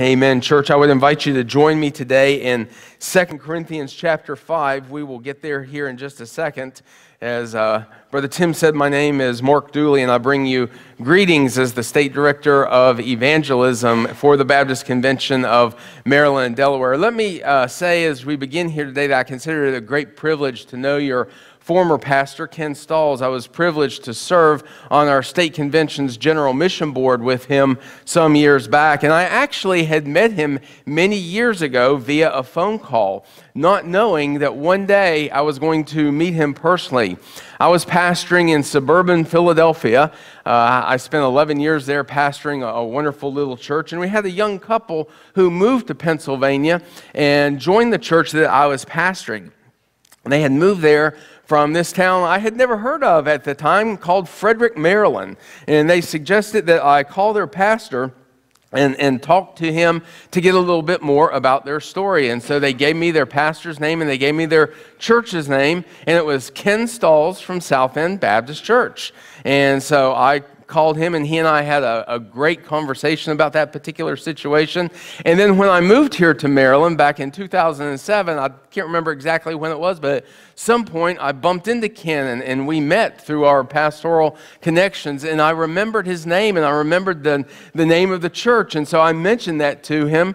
Amen. Church, I would invite you to join me today in 2 Corinthians chapter 5. We will get there here in just a second. As uh, Brother Tim said, my name is Mark Dooley, and I bring you greetings as the State Director of Evangelism for the Baptist Convention of Maryland and Delaware. Let me uh, say as we begin here today that I consider it a great privilege to know your former pastor, Ken Stalls, I was privileged to serve on our state convention's general mission board with him some years back. And I actually had met him many years ago via a phone call, not knowing that one day I was going to meet him personally. I was pastoring in suburban Philadelphia. Uh, I spent 11 years there pastoring a, a wonderful little church. And we had a young couple who moved to Pennsylvania and joined the church that I was pastoring. And they had moved there from this town I had never heard of at the time called Frederick, Maryland. And they suggested that I call their pastor and, and talk to him to get a little bit more about their story. And so they gave me their pastor's name and they gave me their church's name, and it was Ken Stalls from South End Baptist Church. And so I called him, and he and I had a, a great conversation about that particular situation. And then when I moved here to Maryland back in 2007, I can't remember exactly when it was, but at some point I bumped into Ken, and, and we met through our pastoral connections. And I remembered his name, and I remembered the, the name of the church. And so I mentioned that to him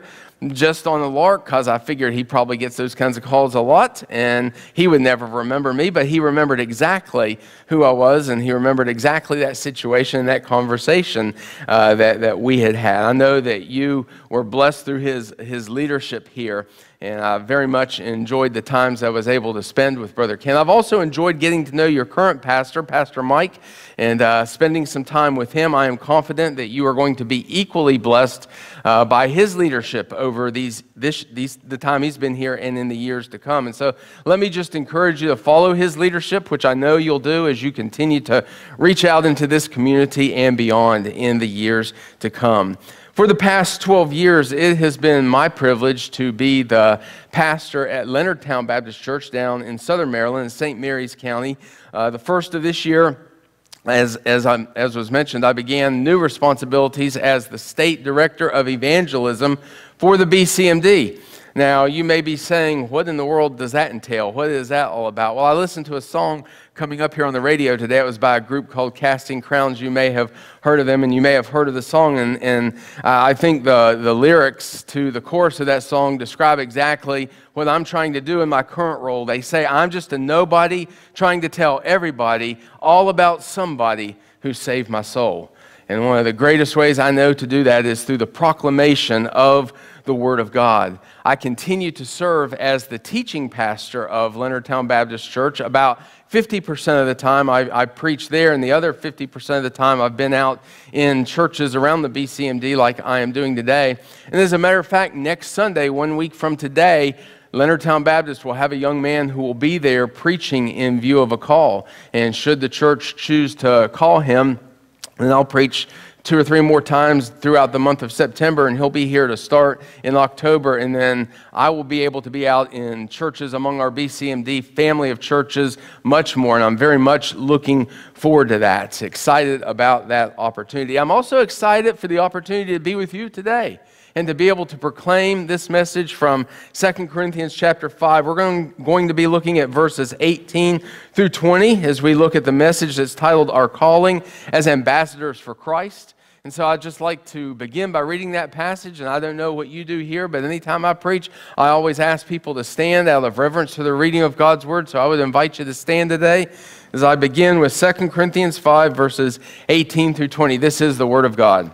just on the lark because I figured he probably gets those kinds of calls a lot and he would never remember me, but he remembered exactly who I was and he remembered exactly that situation, that conversation uh, that, that we had had. I know that you were blessed through his, his leadership here and I very much enjoyed the times I was able to spend with Brother Ken. I've also enjoyed getting to know your current pastor, Pastor Mike, and uh, spending some time with him. I am confident that you are going to be equally blessed uh, by his leadership over these, this, these, the time he's been here and in the years to come. And so let me just encourage you to follow his leadership, which I know you'll do as you continue to reach out into this community and beyond in the years to come. For the past 12 years, it has been my privilege to be the pastor at Leonardtown Baptist Church down in southern Maryland, in St. Mary's County. Uh, the first of this year, as, as, i as was mentioned, I began new responsibilities as the state director of evangelism for the BCMD. Now, you may be saying, What in the world does that entail? What is that all about? Well, I listened to a song coming up here on the radio today. It was by a group called Casting Crowns. You may have heard of them and you may have heard of the song. And, and uh, I think the, the lyrics to the chorus of that song describe exactly what I'm trying to do in my current role. They say, I'm just a nobody trying to tell everybody all about somebody who saved my soul. And one of the greatest ways I know to do that is through the proclamation of the Word of God. I continue to serve as the teaching pastor of Leonardtown Baptist Church. About 50% of the time I, I preach there, and the other 50% of the time I've been out in churches around the BCMD like I am doing today. And as a matter of fact, next Sunday, one week from today, Leonardtown Baptist will have a young man who will be there preaching in view of a call. And should the church choose to call him, and I'll preach two or three more times throughout the month of September, and he'll be here to start in October. And then I will be able to be out in churches among our BCMD family of churches much more. And I'm very much looking forward to that, excited about that opportunity. I'm also excited for the opportunity to be with you today and to be able to proclaim this message from 2 Corinthians chapter 5. We're going, to be looking at verses 18 through 20 as we look at the message that's titled Our Calling as Ambassadors for Christ. And so I'd just like to begin by reading that passage. And I don't know what you do here, but anytime I preach, I always ask people to stand out of reverence to the reading of God's word. So I would invite you to stand today as I begin with 2 Corinthians 5, verses 18 through 20. This is the word of God.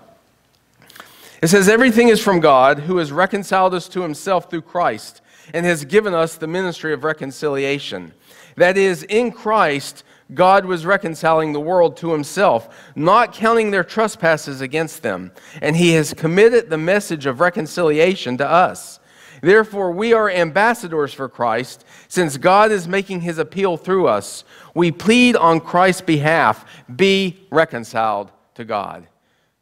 It says, Everything is from God, who has reconciled us to himself through Christ and has given us the ministry of reconciliation. That is, in Christ, God was reconciling the world to himself, not counting their trespasses against them, and he has committed the message of reconciliation to us. Therefore, we are ambassadors for Christ, since God is making his appeal through us. We plead on Christ's behalf be reconciled to God.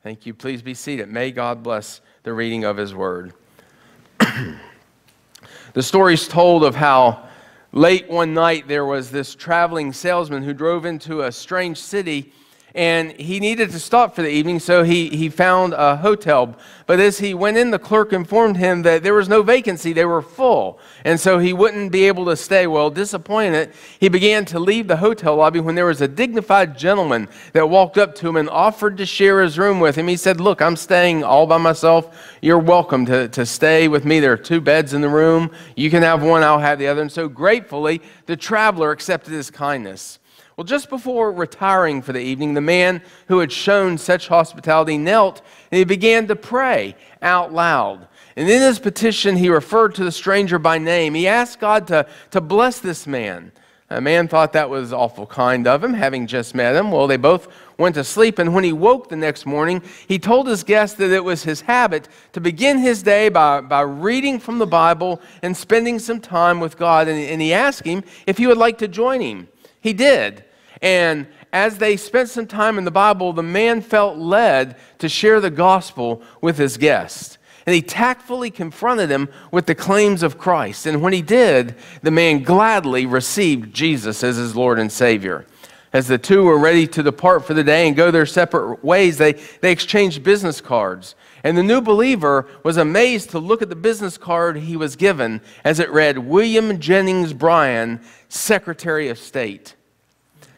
Thank you. Please be seated. May God bless the reading of His Word. the story is told of how late one night there was this traveling salesman who drove into a strange city and he needed to stop for the evening, so he, he found a hotel. But as he went in, the clerk informed him that there was no vacancy, they were full, and so he wouldn't be able to stay. Well, disappointed, he began to leave the hotel lobby when there was a dignified gentleman that walked up to him and offered to share his room with him. He said, Look, I'm staying all by myself. You're welcome to, to stay with me. There are two beds in the room. You can have one, I'll have the other. And so gratefully, the traveler accepted his kindness. Well, just before retiring for the evening, the man who had shown such hospitality knelt and he began to pray out loud. And in his petition, he referred to the stranger by name. He asked God to, to bless this man. A man thought that was awful kind of him, having just met him. Well, they both went to sleep, and when he woke the next morning, he told his guest that it was his habit to begin his day by, by reading from the Bible and spending some time with God. And, and he asked him if he would like to join him. He did. And as they spent some time in the Bible, the man felt led to share the gospel with his guest. And he tactfully confronted him with the claims of Christ. And when he did, the man gladly received Jesus as his Lord and Savior. As the two were ready to depart for the day and go their separate ways, they, they exchanged business cards. And the new believer was amazed to look at the business card he was given as it read William Jennings Bryan, Secretary of State.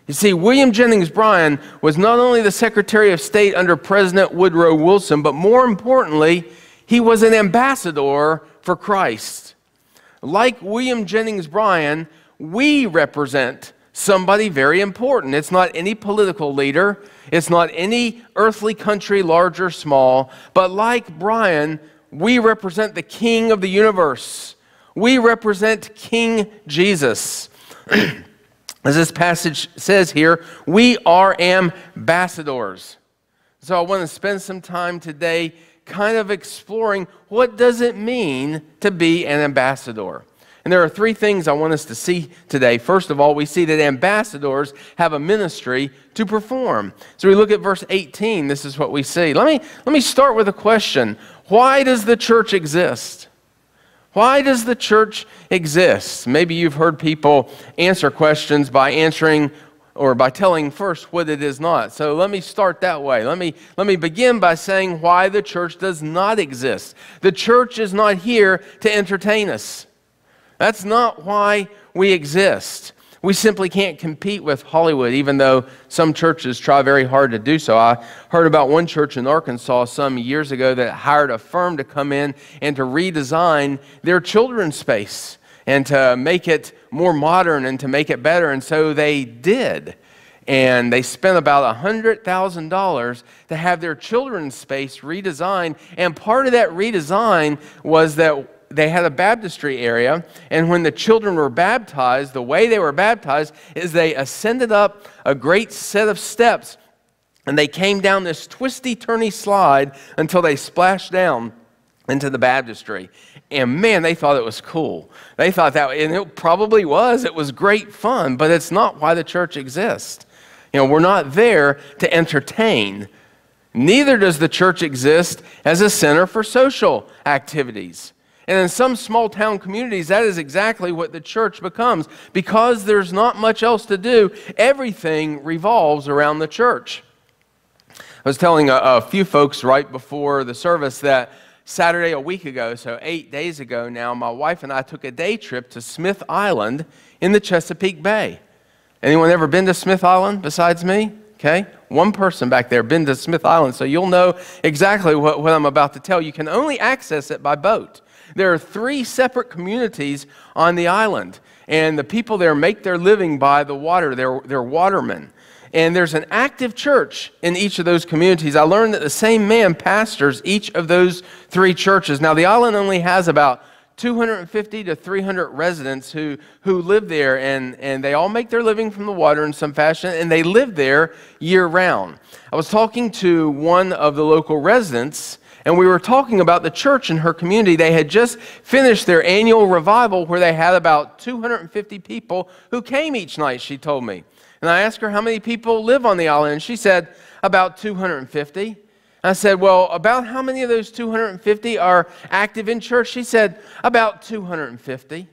You see, William Jennings Bryan was not only the Secretary of State under President Woodrow Wilson, but more importantly, he was an ambassador for Christ. Like William Jennings Bryan, we represent somebody very important. It's not any political leader, it's not any earthly country, large or small, but like Bryan, we represent the King of the universe. We represent King Jesus. as this passage says here, we are ambassadors. So I want to spend some time today kind of exploring what does it mean to be an ambassador. And there are three things I want us to see today. First of all, we see that ambassadors have a ministry to perform. So we look at verse 18, this is what we see. Let me let me start with a question. Why does the church exist? Why does the church exist? Maybe you've heard people answer questions by answering or by telling first what it is not. So let me start that way. Let me, let me begin by saying why the church does not exist. The church is not here to entertain us. That's not why we exist. We simply can't compete with Hollywood, even though some churches try very hard to do so. I heard about one church in Arkansas some years ago that hired a firm to come in and to redesign their children's space and to make it more modern and to make it better. And so they did. And they spent about $100,000 to have their children's space redesigned. And part of that redesign was that they had a baptistry area, and when the children were baptized, the way they were baptized is they ascended up a great set of steps and they came down this twisty, turny slide until they splashed down into the baptistry. And man, they thought it was cool. They thought that, and it probably was. It was great fun, but it's not why the church exists. You know, we're not there to entertain. Neither does the church exist as a center for social activities. And in some small town communities, that is exactly what the church becomes. Because there's not much else to do, everything revolves around the church. I was telling a, a few folks right before the service that Saturday a week ago, so eight days ago now, my wife and I took a day trip to Smith Island in the Chesapeake Bay. Anyone ever been to Smith Island besides me? Okay, one person back there been to Smith Island, so you'll know exactly what, what I'm about to tell. You can only access it by boat. There are three separate communities on the island, and the people there make their living by the water. They're, they're watermen. And there's an active church in each of those communities. I learned that the same man pastors each of those three churches. Now, the island only has about 250 to 300 residents who, who live there, and, and they all make their living from the water in some fashion, and they live there year round. I was talking to one of the local residents and we were talking about the church and her community. They had just finished their annual revival where they had about 250 people who came each night, she told me. And I asked her how many people live on the island, and she said, about 250. I said, Well, about how many of those 250 are active in church? She said, About 250.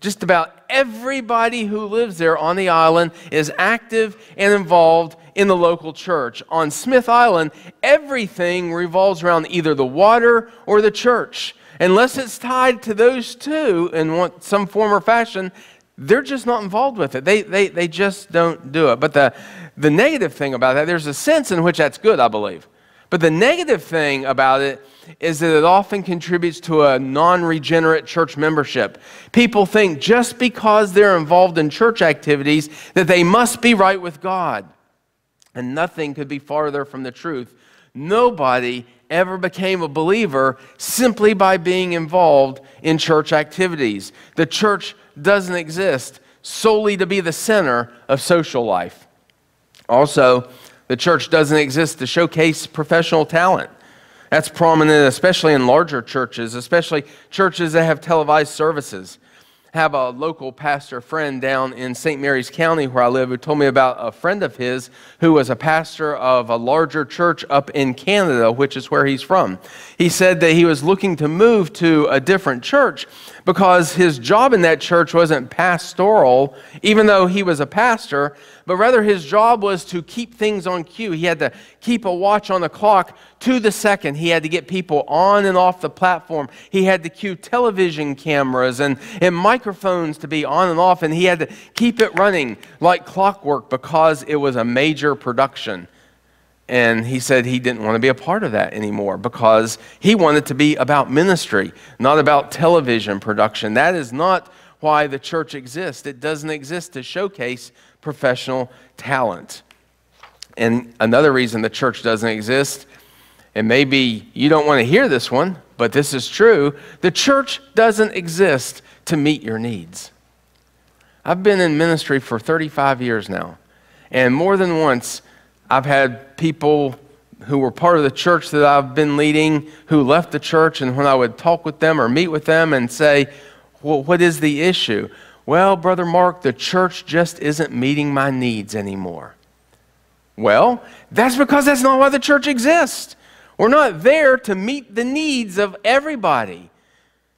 Just about everybody who lives there on the island is active and involved in the local church. On Smith Island, everything revolves around either the water or the church. Unless it's tied to those two in some form or fashion, they're just not involved with it. They, they, they just don't do it. But the, the negative thing about that, there's a sense in which that's good, I believe. But the negative thing about it is that it often contributes to a non regenerate church membership. People think just because they're involved in church activities that they must be right with God. And nothing could be farther from the truth. Nobody ever became a believer simply by being involved in church activities. The church doesn't exist solely to be the center of social life. Also, the church doesn't exist to showcase professional talent. That's prominent, especially in larger churches, especially churches that have televised services. I have a local pastor friend down in St. Mary's County where I live who told me about a friend of his who was a pastor of a larger church up in Canada, which is where he's from. He said that he was looking to move to a different church because his job in that church wasn't pastoral, even though he was a pastor, but rather his job was to keep things on cue. He had to keep a watch on the clock to the second. He had to get people on and off the platform. He had to cue television cameras and, and microphones to be on and off, and he had to keep it running like clockwork because it was a major production. And he said he didn't want to be a part of that anymore because he wanted to be about ministry, not about television production. That is not why the church exists. It doesn't exist to showcase professional talent. And another reason the church doesn't exist, and maybe you don't want to hear this one, but this is true the church doesn't exist to meet your needs. I've been in ministry for 35 years now, and more than once, I've had people who were part of the church that I've been leading who left the church, and when I would talk with them or meet with them and say, Well, what is the issue? Well, Brother Mark, the church just isn't meeting my needs anymore. Well, that's because that's not why the church exists. We're not there to meet the needs of everybody.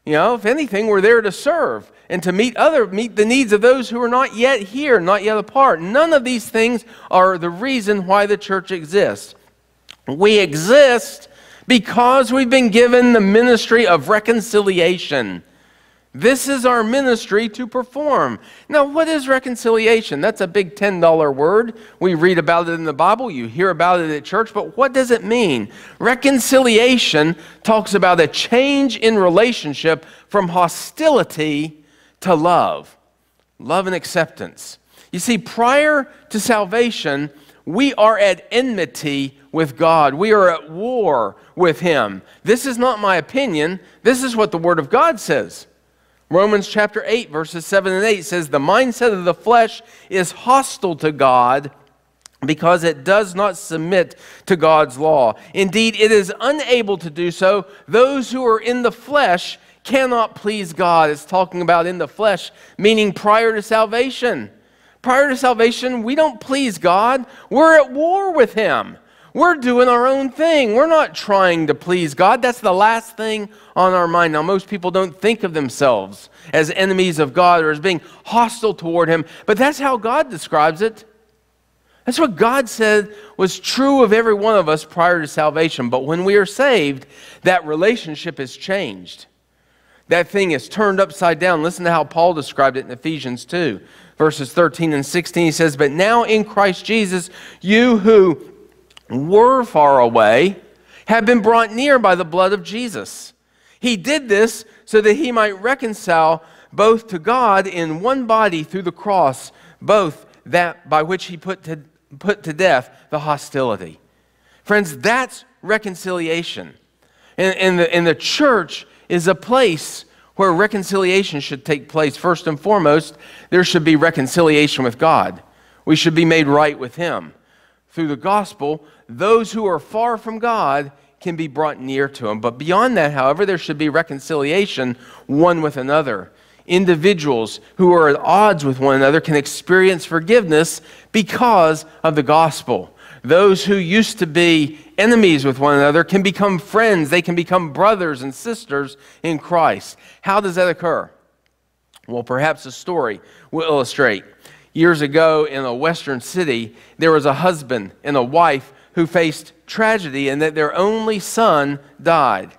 You know, if anything, we're there to serve and to meet other meet the needs of those who are not yet here, not yet apart. None of these things are the reason why the church exists. We exist because we've been given the ministry of reconciliation. This is our ministry to perform. Now, what is reconciliation? That's a big $10 word. We read about it in the Bible, you hear about it at church, but what does it mean? Reconciliation talks about a change in relationship from hostility to love, love and acceptance. You see, prior to salvation, we are at enmity with God. We are at war with Him. This is not my opinion. This is what the Word of God says. Romans chapter 8, verses 7 and 8 says, The mindset of the flesh is hostile to God because it does not submit to God's law. Indeed, it is unable to do so. Those who are in the flesh cannot please God. It's talking about in the flesh, meaning prior to salvation. Prior to salvation, we don't please God, we're at war with Him. We're doing our own thing. We're not trying to please God. That's the last thing on our mind. Now, most people don't think of themselves as enemies of God or as being hostile toward Him, but that's how God describes it. That's what God said was true of every one of us prior to salvation. But when we are saved, that relationship is changed. That thing is turned upside down. Listen to how Paul described it in Ephesians 2, verses 13 and 16. He says, But now in Christ Jesus, you who were far away have been brought near by the blood of Jesus. He did this so that he might reconcile both to God in one body through the cross, both that by which he put to, put to death the hostility. Friends, that's reconciliation. And, and, the, and the church is a place where reconciliation should take place. First and foremost, there should be reconciliation with God. We should be made right with Him. Through the gospel, those who are far from God can be brought near to him. But beyond that, however, there should be reconciliation one with another. Individuals who are at odds with one another can experience forgiveness because of the gospel. Those who used to be enemies with one another can become friends. They can become brothers and sisters in Christ. How does that occur? Well, perhaps a story will illustrate. Years ago in a western city, there was a husband and a wife who faced tragedy and that their only son died.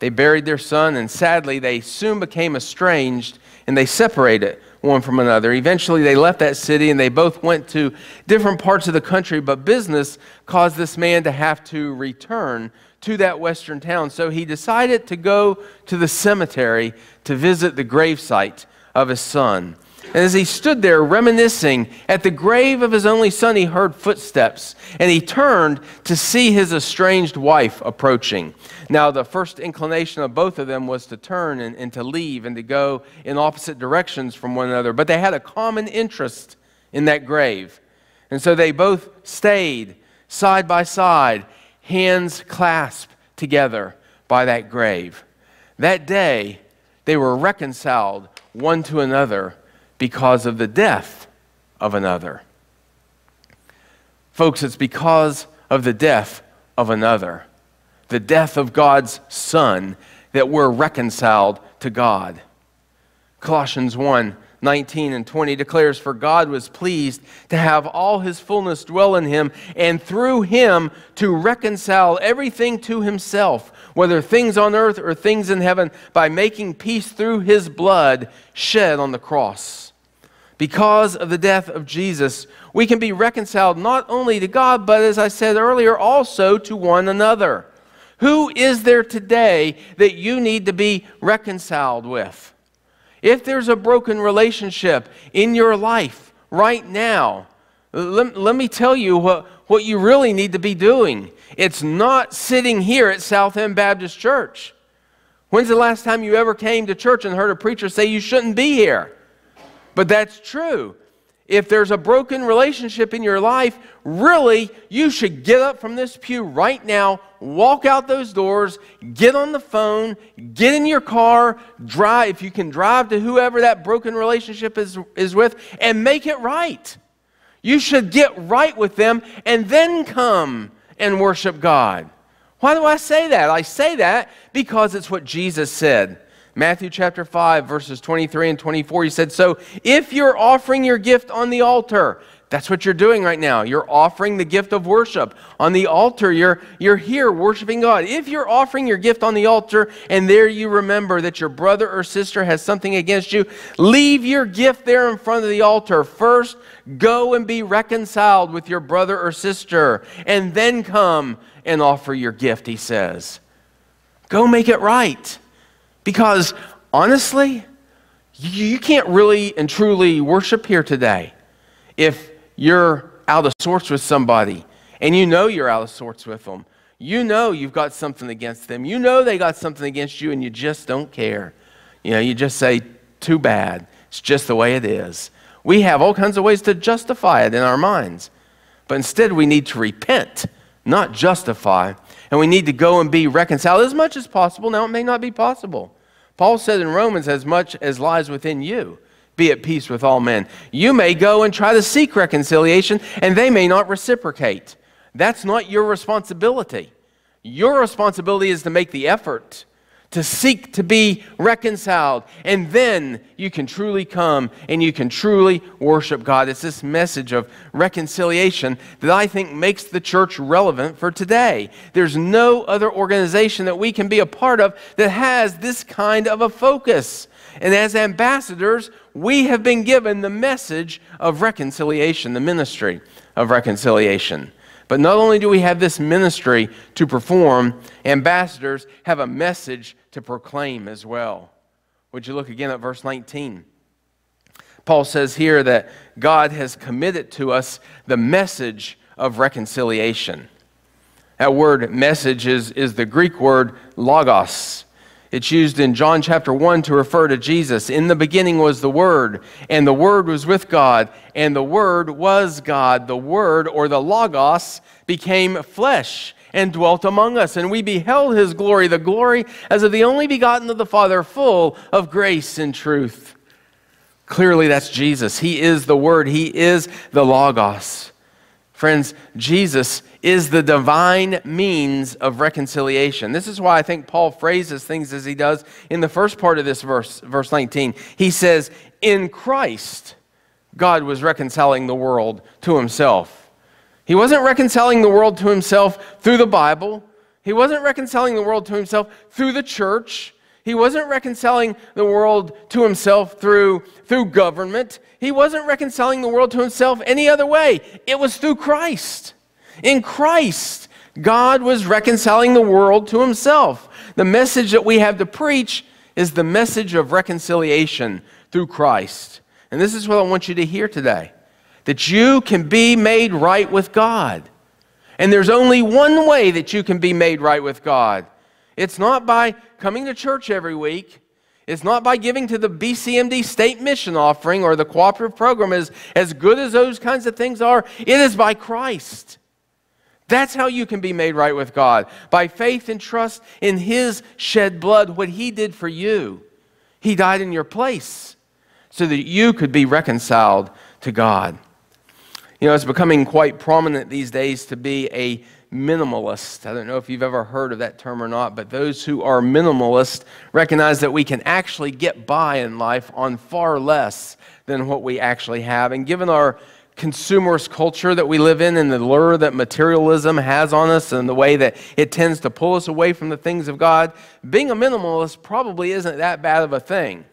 They buried their son, and sadly, they soon became estranged and they separated one from another. Eventually, they left that city and they both went to different parts of the country, but business caused this man to have to return to that western town. So he decided to go to the cemetery to visit the gravesite of his son. And as he stood there reminiscing, at the grave of his only son, he heard footsteps, and he turned to see his estranged wife approaching. Now, the first inclination of both of them was to turn and, and to leave and to go in opposite directions from one another, but they had a common interest in that grave. And so they both stayed side by side, hands clasped together by that grave. That day, they were reconciled one to another because of the death of another. Folks, it's because of the death of another, the death of God's Son, that we're reconciled to God. Colossians 1 19 and 20 declares, For God was pleased to have all his fullness dwell in him, and through him to reconcile everything to himself, whether things on earth or things in heaven, by making peace through his blood shed on the cross. Because of the death of Jesus, we can be reconciled not only to God, but as I said earlier, also to one another. Who is there today that you need to be reconciled with? If there's a broken relationship in your life right now, let, let me tell you what, what you really need to be doing. It's not sitting here at South End Baptist Church. When's the last time you ever came to church and heard a preacher say you shouldn't be here? But that's true if there's a broken relationship in your life, really, you should get up from this pew right now, walk out those doors, get on the phone, get in your car, drive, if you can drive to whoever that broken relationship is, is with, and make it right. You should get right with them and then come and worship God. Why do I say that? I say that because it's what Jesus said. Matthew chapter 5, verses 23 and 24, he said, So if you're offering your gift on the altar, that's what you're doing right now. You're offering the gift of worship. On the altar, you're, you're here worshiping God. If you're offering your gift on the altar and there you remember that your brother or sister has something against you, leave your gift there in front of the altar. First, go and be reconciled with your brother or sister, and then come and offer your gift, he says. Go make it right. Because honestly, you can't really and truly worship here today if you're out of sorts with somebody and you know you're out of sorts with them. You know you've got something against them. You know they got something against you and you just don't care. You know, you just say, too bad. It's just the way it is. We have all kinds of ways to justify it in our minds. But instead, we need to repent, not justify. And we need to go and be reconciled as much as possible. Now, it may not be possible. Paul said in Romans, as much as lies within you, be at peace with all men. You may go and try to seek reconciliation, and they may not reciprocate. That's not your responsibility. Your responsibility is to make the effort to seek to be reconciled. And then you can truly come and you can truly worship God. It's this message of reconciliation that I think makes the church relevant for today. There's no other organization that we can be a part of that has this kind of a focus. And as ambassadors, we have been given the message of reconciliation, the ministry of reconciliation. But not only do we have this ministry to perform, ambassadors have a message to proclaim as well. Would you look again at verse 19? Paul says here that God has committed to us the message of reconciliation. That word message is, is the Greek word logos. It's used in John chapter 1 to refer to Jesus. In the beginning was the Word, and the Word was with God, and the Word was God. The Word, or the Logos, became flesh and dwelt among us. And we beheld his glory, the glory as of the only begotten of the Father, full of grace and truth. Clearly, that's Jesus. He is the Word, He is the Logos. Friends, Jesus is the divine means of reconciliation. This is why I think Paul phrases things as he does in the first part of this verse, verse 19. He says, In Christ, God was reconciling the world to himself. He wasn't reconciling the world to himself through the Bible. He wasn't reconciling the world to himself through the church. He wasn't reconciling the world to himself through, through government. He wasn't reconciling the world to himself any other way. It was through Christ. In Christ, God was reconciling the world to himself. The message that we have to preach is the message of reconciliation through Christ. And this is what I want you to hear today that you can be made right with God. And there's only one way that you can be made right with God. It's not by coming to church every week. It's not by giving to the BCMD state mission offering or the cooperative program, as, as good as those kinds of things are. It is by Christ. That's how you can be made right with God by faith and trust in His shed blood, what He did for you. He died in your place so that you could be reconciled to God. You know, it's becoming quite prominent these days to be a minimalist. I don't know if you've ever heard of that term or not, but those who are minimalist recognize that we can actually get by in life on far less than what we actually have. And given our consumerist culture that we live in and the lure that materialism has on us and the way that it tends to pull us away from the things of God, being a minimalist probably isn't that bad of a thing.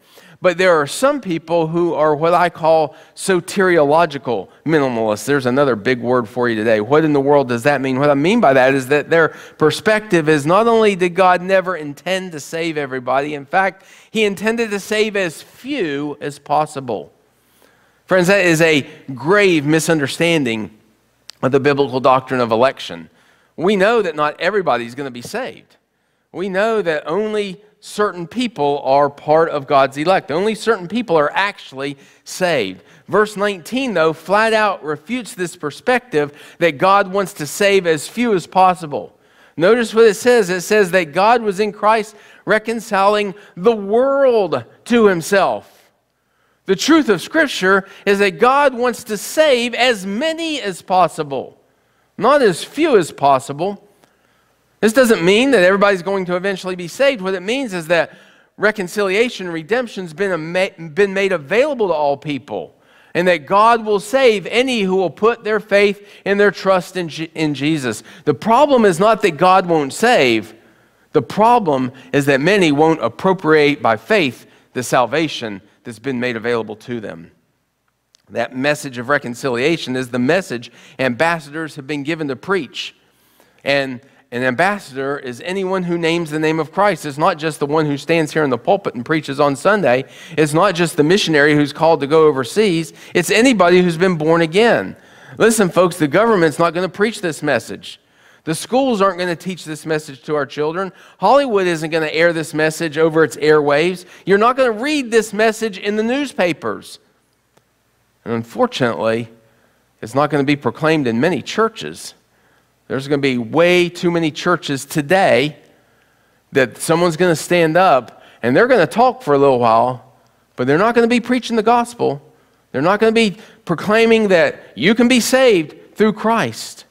But there are some people who are what I call soteriological minimalists. There's another big word for you today. What in the world does that mean? What I mean by that is that their perspective is not only did God never intend to save everybody, in fact, He intended to save as few as possible. Friends, that is a grave misunderstanding of the biblical doctrine of election. We know that not everybody is going to be saved. We know that only certain people are part of God's elect. Only certain people are actually saved. Verse 19, though, flat out refutes this perspective that God wants to save as few as possible. Notice what it says it says that God was in Christ reconciling the world to himself. The truth of Scripture is that God wants to save as many as possible, not as few as possible. This doesn't mean that everybody's going to eventually be saved. What it means is that reconciliation, redemption's been, been made available to all people, and that God will save any who will put their faith and their trust in, G in Jesus. The problem is not that God won't save, the problem is that many won't appropriate by faith the salvation that's been made available to them. That message of reconciliation is the message ambassadors have been given to preach. And an ambassador is anyone who names the name of Christ. It's not just the one who stands here in the pulpit and preaches on Sunday. It's not just the missionary who's called to go overseas. It's anybody who's been born again. Listen, folks, the government's not going to preach this message. The schools aren't going to teach this message to our children. Hollywood isn't going to air this message over its airwaves. You're not going to read this message in the newspapers. And unfortunately, it's not going to be proclaimed in many churches. There's going to be way too many churches today that someone's going to stand up and they're going to talk for a little while, but they're not going to be preaching the gospel. They're not going to be proclaiming that you can be saved through Christ.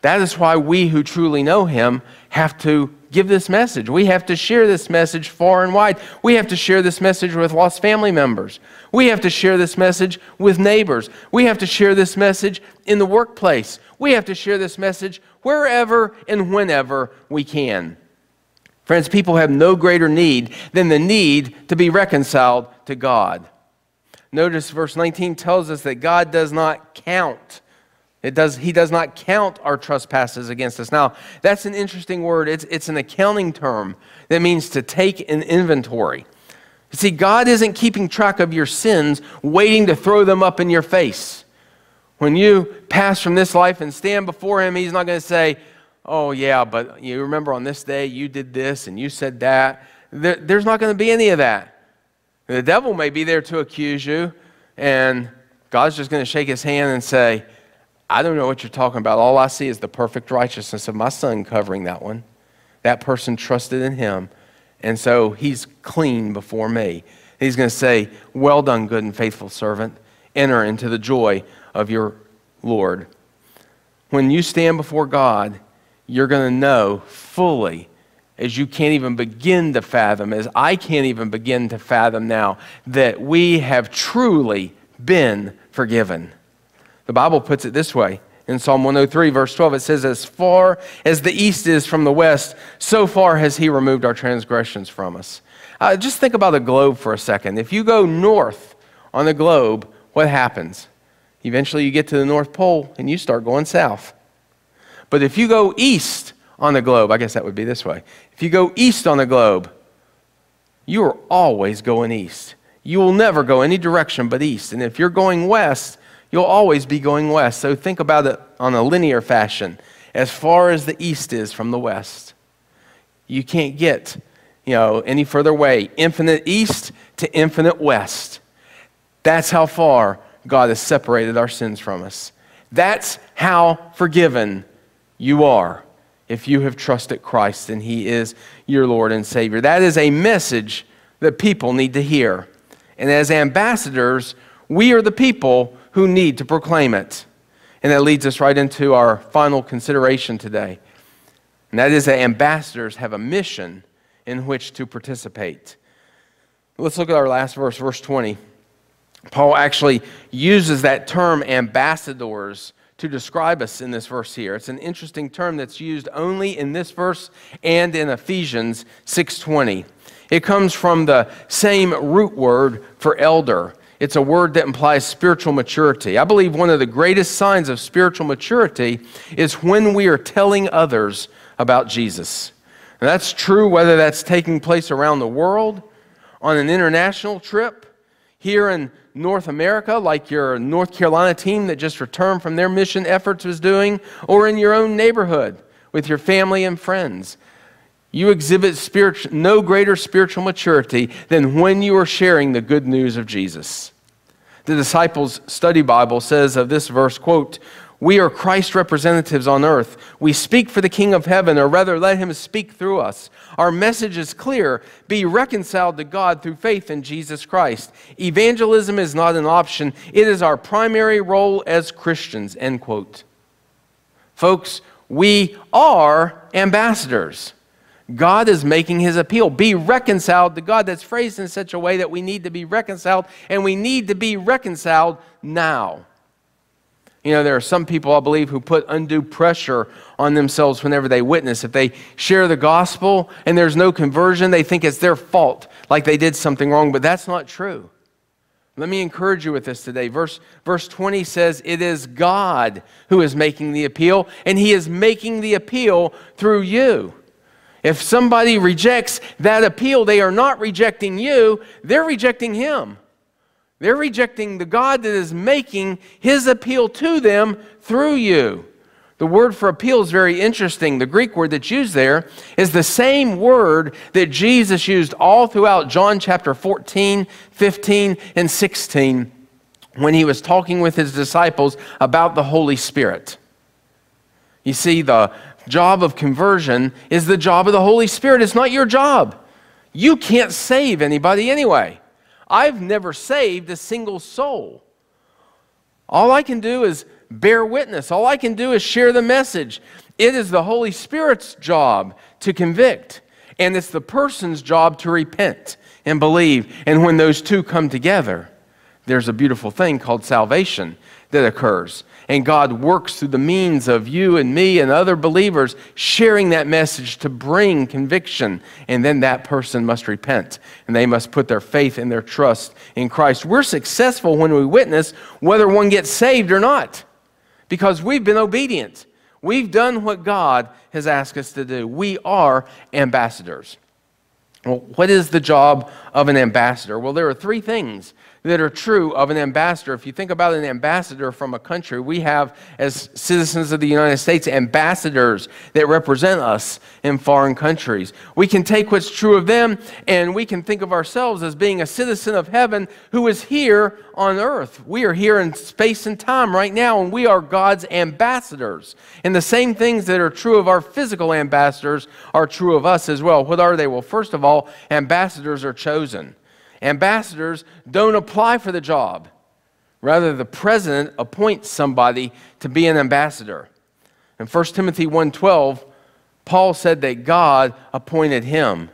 That is why we who truly know Him have to give this message. We have to share this message far and wide. We have to share this message with lost family members. We have to share this message with neighbors. We have to share this message in the workplace. We have to share this message wherever and whenever we can. Friends, people have no greater need than the need to be reconciled to God. Notice verse 19 tells us that God does not count it does, he does not count our trespasses against us. Now, that's an interesting word. It's, it's an accounting term that means to take an inventory. See, God isn't keeping track of your sins, waiting to throw them up in your face. When you pass from this life and stand before Him, He's not going to say, Oh, yeah, but you remember on this day you did this and you said that. There, there's not going to be any of that. The devil may be there to accuse you, and God's just going to shake His hand and say, I don't know what you're talking about. All I see is the perfect righteousness of my son covering that one. That person trusted in him. And so he's clean before me. He's going to say, Well done, good and faithful servant. Enter into the joy of your Lord. When you stand before God, you're going to know fully, as you can't even begin to fathom, as I can't even begin to fathom now, that we have truly been forgiven the Bible puts it this way in Psalm 103, verse 12. It says, As far as the east is from the west, so far has he removed our transgressions from us. Uh, just think about the globe for a second. If you go north on the globe, what happens? Eventually you get to the North Pole and you start going south. But if you go east on the globe, I guess that would be this way. If you go east on the globe, you are always going east. You will never go any direction but east. And if you're going west, you'll always be going west. So think about it on a linear fashion. As far as the east is from the west, you can't get, you know, any further away. Infinite east to infinite west. That's how far God has separated our sins from us. That's how forgiven you are if you have trusted Christ and He is your Lord and Savior. That is a message that people need to hear. And as ambassadors, we are the people who need to proclaim it. And that leads us right into our final consideration today. And that is that ambassadors have a mission in which to participate. Let's look at our last verse, verse 20. Paul actually uses that term ambassadors to describe us in this verse here. It's an interesting term that's used only in this verse and in Ephesians 6:20. It comes from the same root word for elder, it's a word that implies spiritual maturity. I believe one of the greatest signs of spiritual maturity is when we are telling others about Jesus. And that's true whether that's taking place around the world, on an international trip, here in North America, like your North Carolina team that just returned from their mission efforts was doing, or in your own neighborhood with your family and friends. You exhibit spiritual, no greater spiritual maturity than when you are sharing the good news of Jesus. The disciples' study Bible says of this verse, quote, we are Christ's representatives on earth. We speak for the King of heaven, or rather, let him speak through us. Our message is clear be reconciled to God through faith in Jesus Christ. Evangelism is not an option, it is our primary role as Christians. End quote. Folks, we are ambassadors. God is making his appeal. Be reconciled to God. That's phrased in such a way that we need to be reconciled, and we need to be reconciled now. You know, there are some people, I believe, who put undue pressure on themselves whenever they witness. If they share the gospel and there's no conversion, they think it's their fault, like they did something wrong, but that's not true. Let me encourage you with this today. Verse, verse 20 says, It is God who is making the appeal, and He is making the appeal through you. If somebody rejects that appeal, they are not rejecting you, they're rejecting him. They're rejecting the God that is making his appeal to them through you. The word for appeal is very interesting. The Greek word that's used there is the same word that Jesus used all throughout John chapter 14, 15, and 16 when he was talking with his disciples about the Holy Spirit. You see, the, job of conversion is the job of the Holy Spirit. It's not your job. You can't save anybody anyway. I've never saved a single soul. All I can do is bear witness, all I can do is share the message. It is the Holy Spirit's job to convict, and it's the person's job to repent and believe. And when those two come together, there's a beautiful thing called salvation that occurs. And God works through the means of you and me and other believers sharing that message to bring conviction. And then that person must repent and they must put their faith and their trust in Christ. We're successful when we witness whether one gets saved or not because we've been obedient. We've done what God has asked us to do. We are ambassadors. Well, what is the job of an ambassador? Well, there are three things that are true of an ambassador. If you think about an ambassador from a country, we have, as citizens of the United States, ambassadors that represent us in foreign countries. We can take what's true of them and we can think of ourselves as being a citizen of heaven who is here on earth. We are here in space and time right now, and we are God's ambassadors. And the same things that are true of our physical ambassadors are true of us as well. What are they? Well, first of all, ambassadors are chosen. Ambassadors don't apply for the job. Rather, the president appoints somebody to be an ambassador. In 1 Timothy 1:12, Paul said that God appointed him.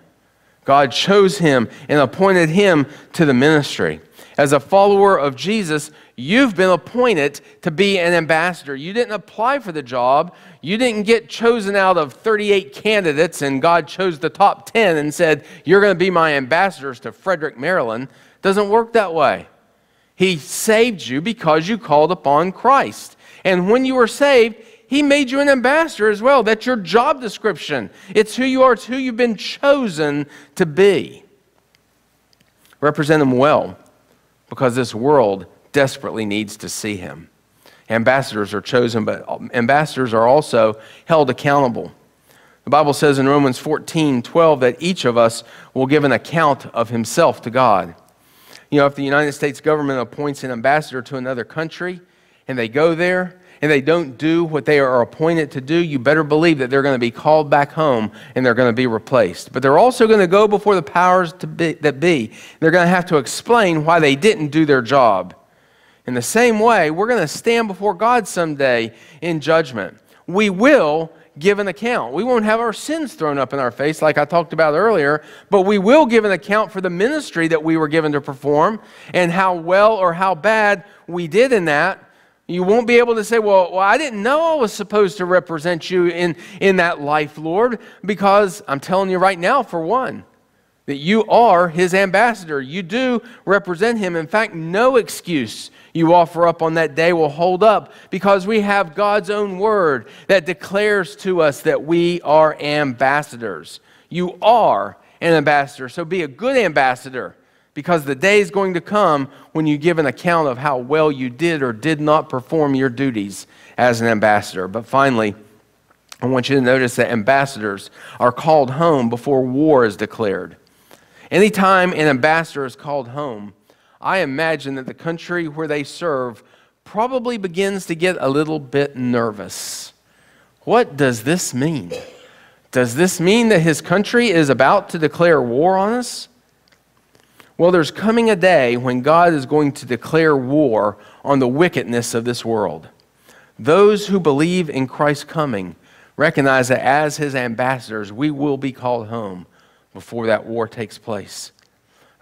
God chose him and appointed him to the ministry. As a follower of Jesus, you've been appointed to be an ambassador. You didn't apply for the job, you didn't get chosen out of 38 candidates and God chose the top 10 and said, You're going to be my ambassadors to Frederick, Maryland. Doesn't work that way. He saved you because you called upon Christ. And when you were saved, He made you an ambassador as well. That's your job description. It's who you are, it's who you've been chosen to be. Represent Him well because this world desperately needs to see Him ambassadors are chosen, but ambassadors are also held accountable. The Bible says in Romans 14 12 that each of us will give an account of himself to God. You know, if the United States government appoints an ambassador to another country and they go there and they don't do what they are appointed to do, you better believe that they're going to be called back home and they're going to be replaced. But they're also going to go before the powers be, that be. They're going to have to explain why they didn't do their job. In the same way, we're going to stand before God someday in judgment. We will give an account. We won't have our sins thrown up in our face, like I talked about earlier, but we will give an account for the ministry that we were given to perform and how well or how bad we did in that. You won't be able to say, well, well, I didn't know I was supposed to represent you in, in that life, Lord, because I'm telling you right now, for one, that you are his ambassador. You do represent him. In fact, no excuse you offer up on that day will hold up because we have God's own word that declares to us that we are ambassadors. You are an ambassador, so be a good ambassador because the day is going to come when you give an account of how well you did or did not perform your duties as an ambassador. But finally, I want you to notice that ambassadors are called home before war is declared. Anytime an ambassador is called home, I imagine that the country where they serve probably begins to get a little bit nervous. What does this mean? Does this mean that his country is about to declare war on us? Well, there's coming a day when God is going to declare war on the wickedness of this world. Those who believe in Christ's coming recognize that as his ambassadors, we will be called home before that war takes place.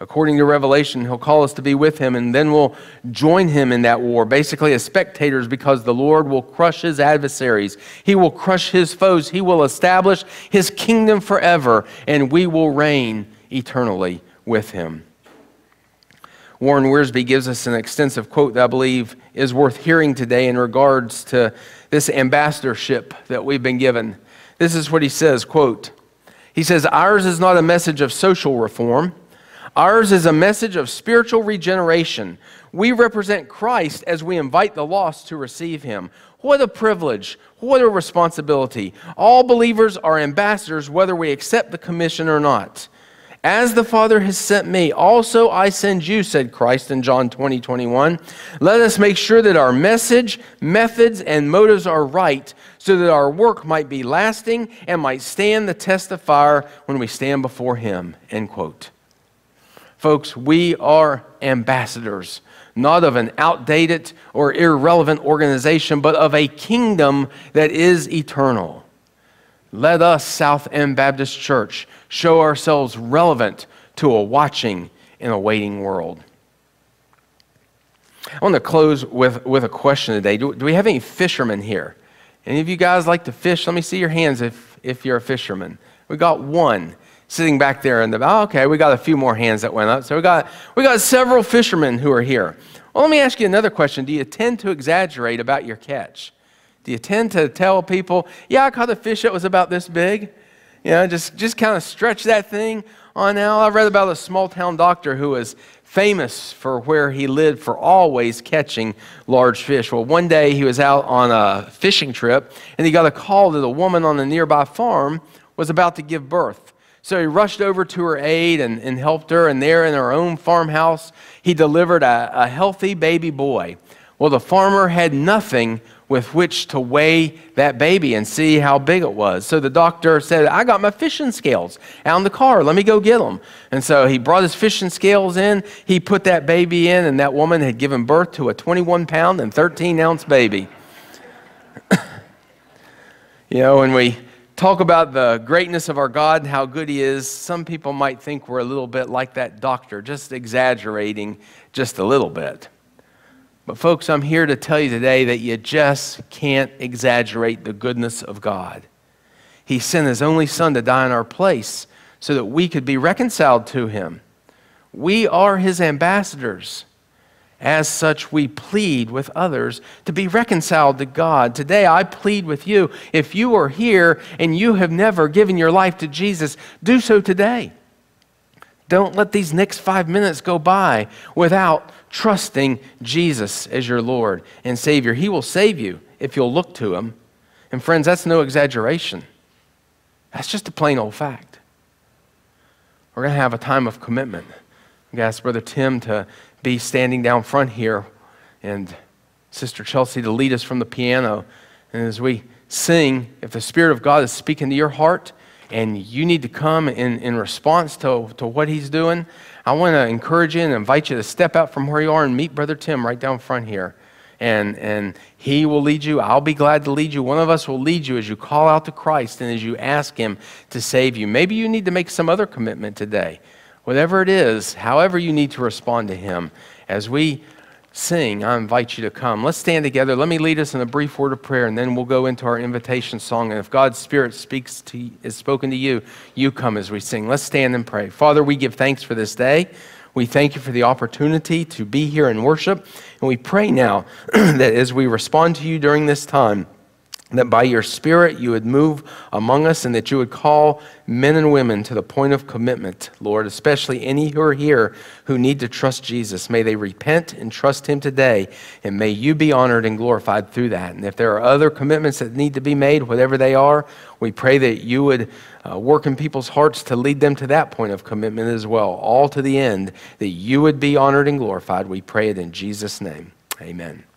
According to Revelation, he'll call us to be with him, and then we'll join him in that war, basically as spectators, because the Lord will crush his adversaries. He will crush his foes. He will establish his kingdom forever, and we will reign eternally with him. Warren Wiersbe gives us an extensive quote that I believe is worth hearing today in regards to this ambassadorship that we've been given. This is what he says, quote, he says, ours is not a message of social reform Ours is a message of spiritual regeneration. We represent Christ as we invite the lost to receive him. What a privilege. What a responsibility. All believers are ambassadors whether we accept the commission or not. As the Father has sent me, also I send you, said Christ in John 20, 21. Let us make sure that our message, methods, and motives are right so that our work might be lasting and might stand the test of fire when we stand before Him. End quote. Folks, we are ambassadors, not of an outdated or irrelevant organization, but of a kingdom that is eternal. Let us, South End Baptist Church, show ourselves relevant to a watching and a waiting world. I want to close with, with a question today. Do, do we have any fishermen here? Any of you guys like to fish? Let me see your hands if, if you're a fisherman. We got one sitting back there and the oh, okay, we got a few more hands that went up. So we got we got several fishermen who are here. Well, let me ask you another question. Do you tend to exaggerate about your catch? Do you tend to tell people, yeah, I caught a fish that was about this big? You know, just, just kind of stretch that thing on out. I read about a small town doctor who was famous for where he lived for always catching large fish. Well, one day he was out on a fishing trip and he got a call that a woman on a nearby farm was about to give birth. So he rushed over to her aid and, and helped her. And there in her own farmhouse, he delivered a, a healthy baby boy. Well, the farmer had nothing with which to weigh that baby and see how big it was. So the doctor said, I got my fishing scales out in the car. Let me go get them. And so he brought his fishing scales in. He put that baby in, and that woman had given birth to a 21 pound and 13 ounce baby. you know, when we talk about the greatness of our God and how good He is, some people might think we're a little bit like that doctor, just exaggerating just a little bit. But, folks, I'm here to tell you today that you just can't exaggerate the goodness of God. He sent His only Son to die in our place so that we could be reconciled to Him. We are His ambassadors. As such, we plead with others to be reconciled to God. Today, I plead with you. If you are here and you have never given your life to Jesus, do so today. Don't let these next five minutes go by without trusting Jesus as your Lord and Savior. He will save you if you'll look to Him. And, friends, that's no exaggeration, that's just a plain old fact. We're going to have a time of commitment. I'm going to ask Brother Tim to be standing down front here and Sister Chelsea to lead us from the piano. And as we sing, if the Spirit of God is speaking to your heart and you need to come in, in response to, to what He's doing, I want to encourage you and invite you to step out from where you are and meet Brother Tim right down front here. And, and he will lead you. I'll be glad to lead you. One of us will lead you as you call out to Christ and as you ask Him to save you. Maybe you need to make some other commitment today. Whatever it is, however you need to respond to Him, as we sing, I invite you to come. Let's stand together. Let me lead us in a brief word of prayer, and then we'll go into our invitation song. And if God's Spirit speaks to, is spoken to you, you come as we sing. Let's stand and pray. Father, we give thanks for this day. We thank you for the opportunity to be here and worship. And we pray now that as we respond to you during this time, that by your Spirit you would move among us and that you would call men and women to the point of commitment, Lord, especially any who are here who need to trust Jesus. May they repent and trust Him today, and may you be honored and glorified through that. And if there are other commitments that need to be made, whatever they are, we pray that you would uh, work in people's hearts to lead them to that point of commitment as well, all to the end that you would be honored and glorified. We pray it in Jesus' name. Amen.